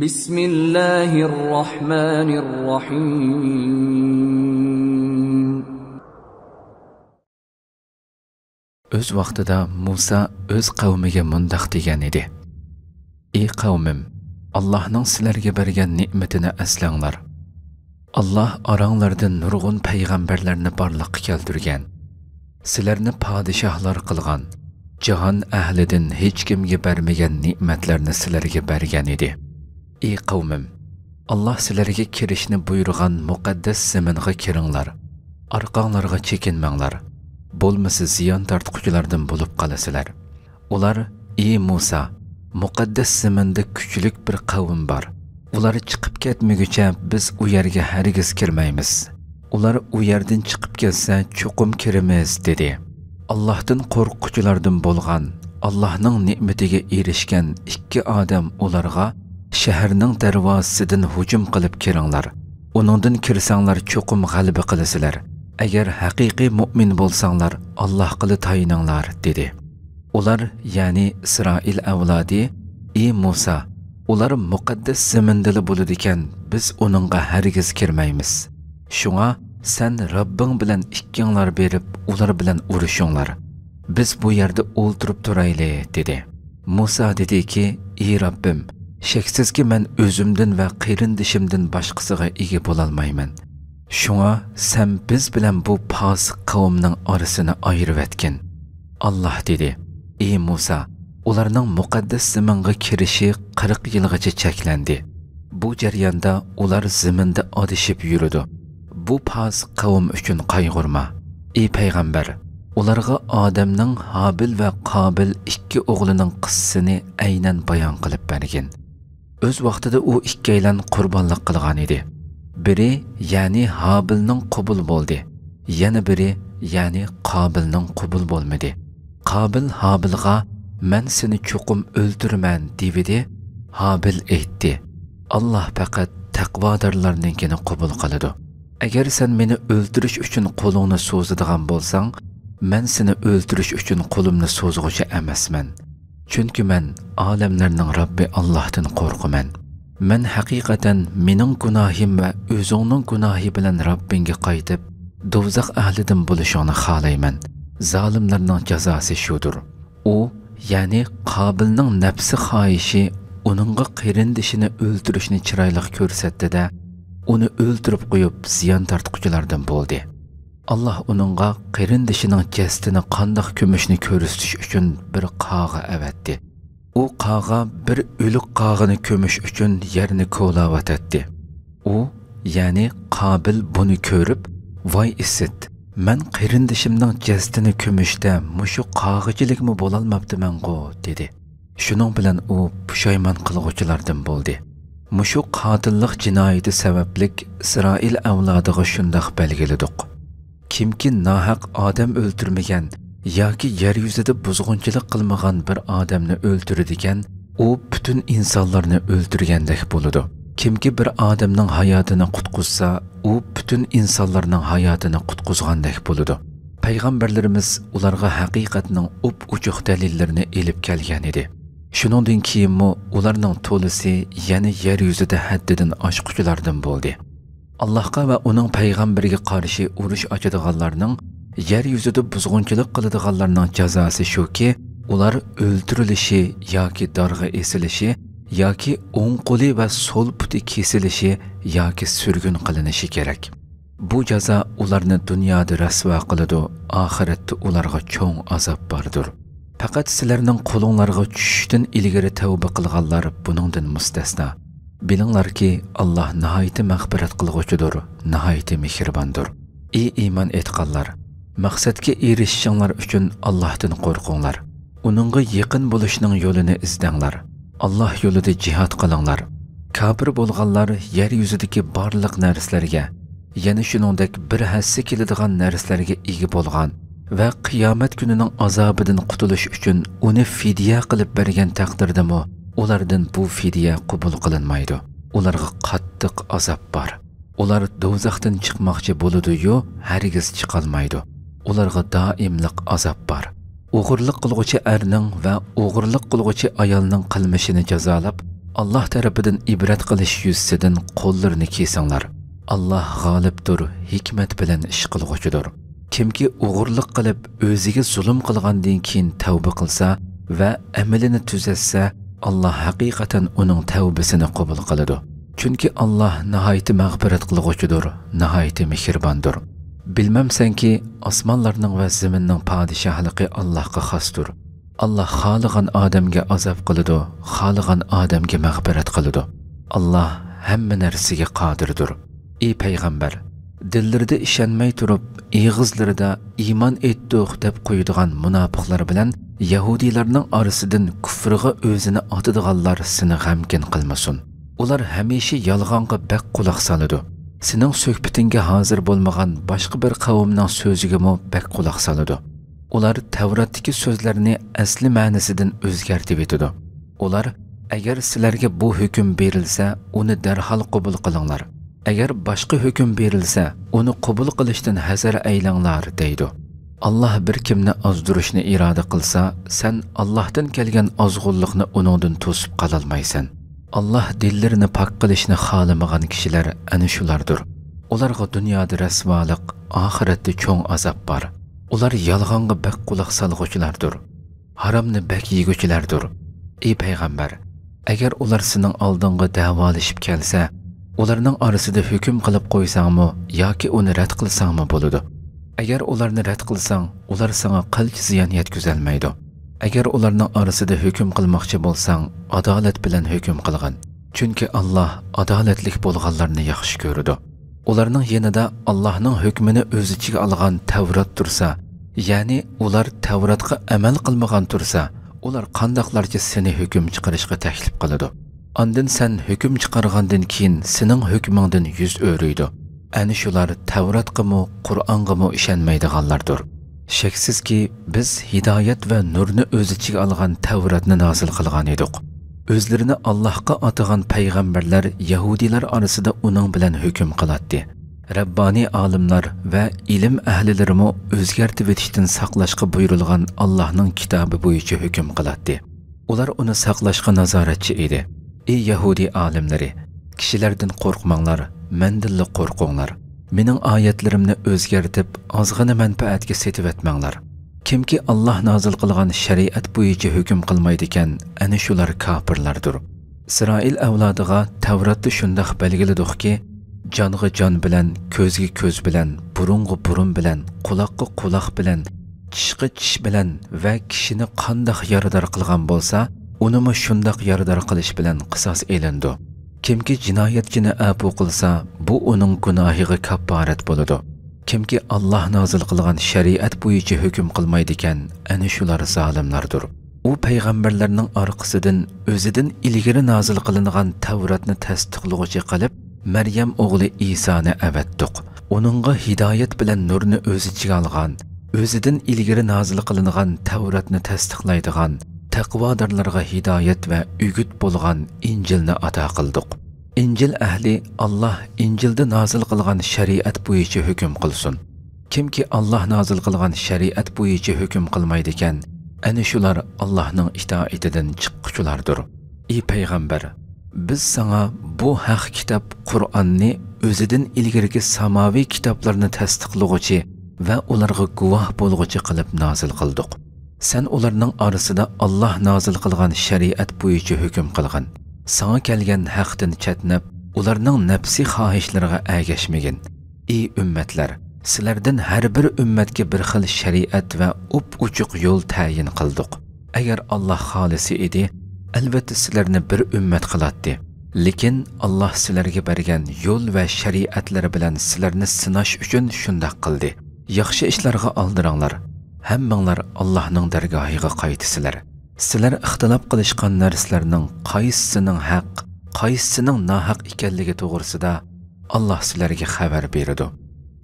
Bismillahirrohmanirrohim. O'z vaqtida Musa o'z qavmiga mundaq degan edi. Ey qavmim, Allohning sizlarga bergan ne'matini aslanglar. alloh aranglardan nurg'un payg'ambarlarni borliqqa keltirgan. Sizlarni podshohlar qilgan, jahon ahlidan hech kimga bermagan ne'matlarni sizlarga bergan edi. ey qavmim alloh sizlarga kirishni buyurgan muqaddas zaminga kiringlar arqanglarga chekinmanglar bo'lmasa ziyon tortquchilardan bulup qolasizlar ular iyi Musa, mukaddes zeminde küçülük bir qavm var. ular çıkıp ketmaguncha biz u yerga hargiz kirmaymiz ular u yerdan chiqib ketsa chuqum kiramiz dedi allohdan qo'rqquchilardan bo'lgan allohning ne'matiga erishgan ikki adam ularga şəhərinin darvozasidan hujum kiranlar, onundan uningdan çöküm cho'qim g'alaba Eğer hakiki haqiqiy bolsanlar Allah allohqili tayinanlar dedi ular ya'ni isroil avlodi i muso ular muqaddas zamindili diken biz uningga hargiz kirmaymiz shunga sen Rabbin bilen ikkinglar berip, ular bilen urushinglar biz bu yerda o'ltirib turayli dedi muso dediki ey robbim шексізге мән өзімдің вә қиырындышымдын башқысыға еге бола алмаймын шуңа сән біз білән бұ паз қауымның арысыны айырып әткен аллах деді ей Муса, ularning muqaddas ziminga kirishi 40 yilgacha cheklandi bu jarayonda олар ziminda odishib yurdi bu паз qavm үшін qayg'urma ey payg'ambar ularga odamning hobil va qobil ikki o'g'lining qissini aynan bayon qilib bergin öz vaqtida o ikkaylan kurbanlık qilgan edi biri ya'ni hobilning qubul bo'ldi yana biri ya'ni qobilning qubul bo'lmadi qobil hobilga man seni cho'qim dividi, devidi hobil Allah alloh faqat taqvodorlarninkini qubul qiladi agar sen beni öldürüş üçün kolunu so'zadigan bo'lsang man seni öldürüş üçün qo'limni so'zg'uchi emasman мен man olamlarning robbi allohdan Мен man haqiqatan mening ва va o'zingning gunohi bilan robbingga qaytib do'zax ahlidan bo'lishingni xohlayman zolimlarning jazosi У, u ya'ni qobilning nafsi xohishi uningga qirindishini o'ltirishni chiroyli ko'rsatdida uni o'ltirib qo'yib ziyon tortquchilardan bo'ldi alloh uningga qarindishining jasdini qandoq ko'mishni ko'rsatish uchun bir qog'a avatdi u qog'a bir o'lik qog'ini ko'mish uchun yerni kovlavatdi u ya'ni qobil buni ko'rib voy isit man qarindishimning jasdini ko'mishda mushu qog'ichilikmi bo'lolmabdiman g'u dedi shuning bilan u pushaymon qilg'uvchilardan bo'ldi mushu qotillik jinoyati sabablik isroil avlodiga shundoq belgiladiq kimki nohaq odam o'ltirmagan yoki yer yuzida buzg'unchilik qilmagan bir odamni o'ltiradigan u butun insonlarni o'ltirgandek bo'ladi kimki bir odamning hayotini qutquzsa u butun insonlarning hayotini qutquzgandek bo'ladi payg'ambarlarimiz ularga haqiqatning o'p uchuq dalillarini elib kelgan edi shuningdan keyinmi ularning to'lisi ya'ni yer yuzida haddidan oshquchilardan bo'ldi allohga va uning payg'ambariga qarshi urush ochadiganlarning yer yuzida buzg'unchilik qiladiganlarning jazosi shuki ular o'ldirilishi yoki dorg'a esilishi yoki o'ng qo'li va so'l puti kesilishi yoki surgun qilinishi kerak bu жаза ularni dunyoda rasvo qiladi oxiratda ularga чоң azob bordir faqat sizlarning qo'linglarga tushishdan ilgari tavba qilganlar buningdan mustasno bilinglarki alloh nihoyatda mag'firat qilg'uchidir nihoyatda mehribondir ey iymon etqanlar maqsadga erishishinglar uchun allohdan qo'rqinglar uningga yaqin bo'lishning yo'lini izdanglar alloh yo'lida jihad qilinglar kafir bo'lganlar yer yuzidagi barlik narsalarga yana shuningdek bir hassa keladigan narsalarga ega bo'lgan va qiyomat kunining azobidan qutulish uchun uni fidya qilib bergan taqdirdami олардың бұл фидия құбыл қылынмайды оларға қаттық азап бар олар дозақтан шықмақшы болуды йо әргіз шықалмайды. оларға даимлық азап бар оғырлық қылғычы әрнің вә оғырлық қылғычы аялының қылмышыны жазалап аллаһ тәріпіден ибрат қылыш юзсідін қолларыны кесіңлар аллаһ ғалыптұр хикмет білен іш қылғычыдұр кімке оғырлық қылып өзіге зұлым қылғандан кейін тәубі қылса вә әмілені түзетсе Аллах haqiqatan uning tavbasini qabul qiladi. Chunki Alloh nihoyatda mag'firat qilg'uchidir, nihoyatda mehribondir. Bilmamsanki, osmonlarning va zaminning podshohligi Allohga xosdir. Alloh xohlagan odamga azob qiladi, xohlagan odamga mag'firat qiladi. Alloh hamma narsaga qodirdir. Ey payg'ambar, dillarida ishonmay turib, ig'izlarida iymon etdik deb qo'yadigan munofiqlar bilan Yahudilarning арысыдың kufrga o'zini otadiganlar seni g'amkin қылмасын. Олар әмеші yolg'onga бәк құлақ салады. Sening so'hbatingga hozir болмаған boshqa бір қауымнан so'ziga mo құлақ quloq Олар Ular Tavratdagi so'zlarni asli ma'nisidan o'zgartirib Олар Ular agar sizlarga bu hukm berilsa, uni darhol qabul qilinglar. Agar boshqa hukm berilsa, uni qabul qilishdan hazar aylanglar Allah bir kimni оздырышны ирада қылса, сән Аллаһтан келген азғуллықны оныңдан тосып қалалмайсың. Аллаһ диллерни пак қылышны халымаған кишилер әні шулардыр. Оларға дүниеде рәсвалық, ахиретте чоң азап бар. Олар ялғанға бәк құлақ салғычылардыр. Харамны бәк егучылардыр. Ey пайғамбар, әгер олар сенің алдыңғы дәвалышып келсе, оларның арасында hüküm қылып қойсаңмы, яки оны рәт қылсаңмы болады? Eğer ularni rad qilsang ular sanga qilch ziyon yetkazolmaydi Eğer onların arasında hüküm qilmoqchi bo'lsang adalet bilen hüküm qilgin Çünkü Allah adaletlik bo'lganlarni yaxshi ko'radi ularning yanada allohning hukmini o'z ichiga olgan tavrat dursa, ya'ni ular tavratga amal qilmagan tursa ular qandoqlarga seni hüküm chiqarishga taklif qiladi Ondan sen hüküm çıkarğandan keyin senin hukmingdan yüz o'riydi Әні шулар тәуратқымы, Құранғымы үшенмейдіғалардыр. Шексіз ки, біз хидайет вән нұрны өзічіг алған тәуратны назыл қылған едуқ. Өзлеріні Аллахқа атыған пайғамберлер, яхудилар арасыда ұның білән хүкім қылатты. Раббани алымлар вә ілім әлілеріму өзгерді бетіштін сақлашқы бұйрылған Аллахның китабы бұйычы хүкім қылатты. Олар ұны сақлашқы назаратчы еді. Ей яхуди алымлары, кішілердің қорқмаңлары, mendilla qo'rqinglar mening oyatlarimni o'zgartib ozg'ina manfaatga setivatmanglar kimki alloh nozil qilgan shariat bo'yicha hukm qilmaydigan ana shular kofirlardir isroil avlodiga tavratda shundoq belgiladiki jonga jon bilan ko'zga ko'z bilan burunga burun bilan quloqqa quloq bilan tishqa tish bilan va kishini qandoq yarador qilgan bo'lsa unimi shundoq yarador qilish bilan qisos elindi kimki jinoyatchini apu qilsa bu uning gunohiga kafforat bo'ladi kimki alloh nozil qilgan shariat bo'yicha hukm qilmaydigan ana shular zolimlardir u payg'ambarlarning orqasidan o'zidan ilgari nozil qilingan tavratni tasdiqlovchi qilib maryam o'g'li isoni avatdiq uningga hidoyat bilan nurni o'z ichiga olgan o'zidan ilgari nozil qilingan tavratni taqvodorlarga hidoyat va ugut bo'lgan injilni ato qildik injil ahli alloh injilda nozil qilgan shariat bo'yicha hukm qilsin kimki alloh nozil qilgan shariat bo'yicha hukm qilmaydigan ana shular allohning itoatidan chiqquchilardir ey payg'ambar biz sanga bu haq kitob qur'onni o'zidan ilgarigi samoviy kitoblarni tasdiqlag'uchi va ularga guvoh bo'lg'uchi qilib nozil qildik Sen ularning orasida Alloh nozil qilgan shariat bo'yicha hukm qilgan. Sana kelgan haqdan chatnab, ularning nafsi xohishlariga ergashmagin. Ey ummatlar, sizlardan har bir ummatga bir xil shariat va up uchuq yo'l tayin qildik. Agar Alloh xolisi edi, albatta sizlarni bir ummat qilardi. Lekin Alloh sizlarga bergan yo'l va shariatlari bilan sizlarni sinash uchun shundoq qildi. Yaxshi ishlarga aldiringlar. Хәммәңләр Аллаһның дәргәһига кайтысылар. Силәр ихтилап кылышкан нәрсәләрнең кайсысының хак, кайсысының нахак икәнлеге тугрысында Аллаһ силәргә хәбәр бирде.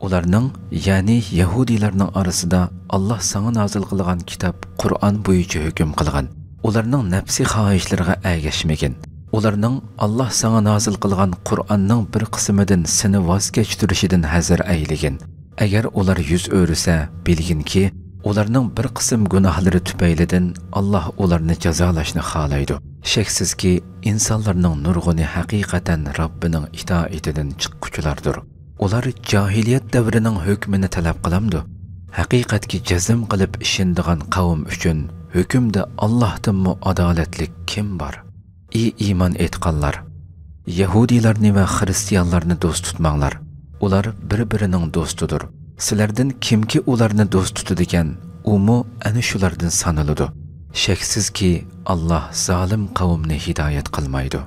Уларның, ягъни яһудиләрнең арасында Аллаһ саңа назил қылған китап Куръан буенча хөкем кылган. Уларның нәфси хаишләргә әгәшмәгән. Уларның Аллаһ саңа назил кылган Куръанның бер кысымыдан сине ваз кечтүришидән хәзер әйлеген. Әгәр улар йөз өрсә, билгинки, ularning bir qism gunohlari tufaylidan Alloh ularni jazolashni xohlaydi. Shaksizki, insonlarning nurg'uni haqiqatan Rabbining itoatidan chiqquchilardir Ular jahiliyat davrining hukmini talab qilamdi. Haqiqatga jazm qilib ishindigan qavm uchun hukmda Allohdanmi adolatlik kim bor? Ey iymon etganlar, Yahudilarni va xristianlarni do'st tutmanglar. Ular bir-birining do'stidir. sizlardan kimki ularni do'st tutadigan umu ana shulardan saniladi shaksizki alloh zolim qavmni hidayet qilmaydi